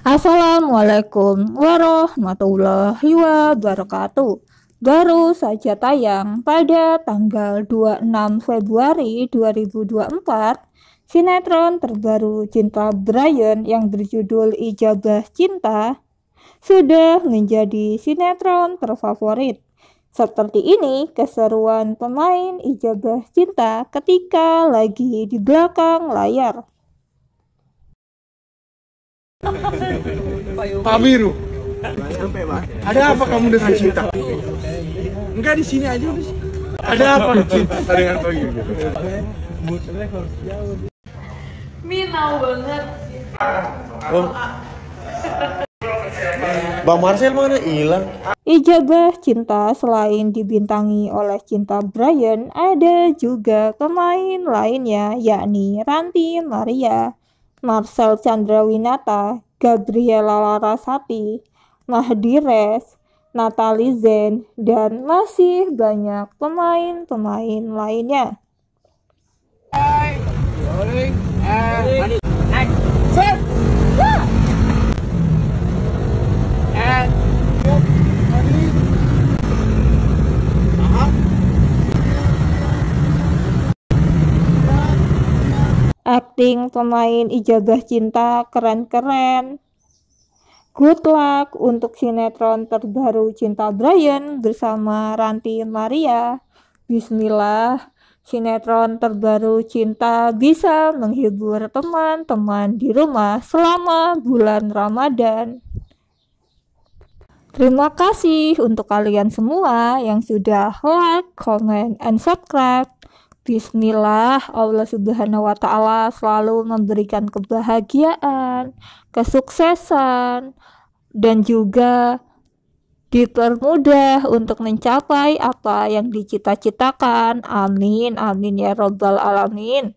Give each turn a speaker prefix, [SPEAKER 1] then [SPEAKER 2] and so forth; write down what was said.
[SPEAKER 1] Assalamualaikum warahmatullahi wabarakatuh. Baru saja tayang pada tanggal 26 Februari 2024 sinetron terbaru Cinta Brian yang berjudul Ijabah Cinta sudah menjadi sinetron terfavorit. Seperti ini keseruan pemain Ijabah Cinta ketika lagi di belakang layar. Pak Miru, ada apa kamu dengan cinta? Enggak di sini aja Ada apa cinta dengan Pak Miru? Minau banget. Oh. Bang Marcel mana hilang? Ijabah Cinta selain dibintangi oleh Cinta Brian, ada juga pemain lainnya yakni Ranti Maria. Marcel Chandrawinata, Gabriela Larasati, Mahdi Res, Natali Zen, dan masih banyak pemain-pemain lainnya. Hai. Hai. Hai. acting pemain ijabah cinta keren-keren good luck untuk sinetron terbaru cinta Brian bersama Ranti Maria Bismillah sinetron terbaru cinta bisa menghibur teman-teman di rumah selama bulan Ramadan Terima kasih untuk kalian semua yang sudah like, comment, and subscribe. Bismillah, Allah Subhanahu wa Ta'ala selalu memberikan kebahagiaan, kesuksesan, dan juga dipermudah untuk mencapai apa yang dicita-citakan. Amin, amin ya Rabbal 'Alamin.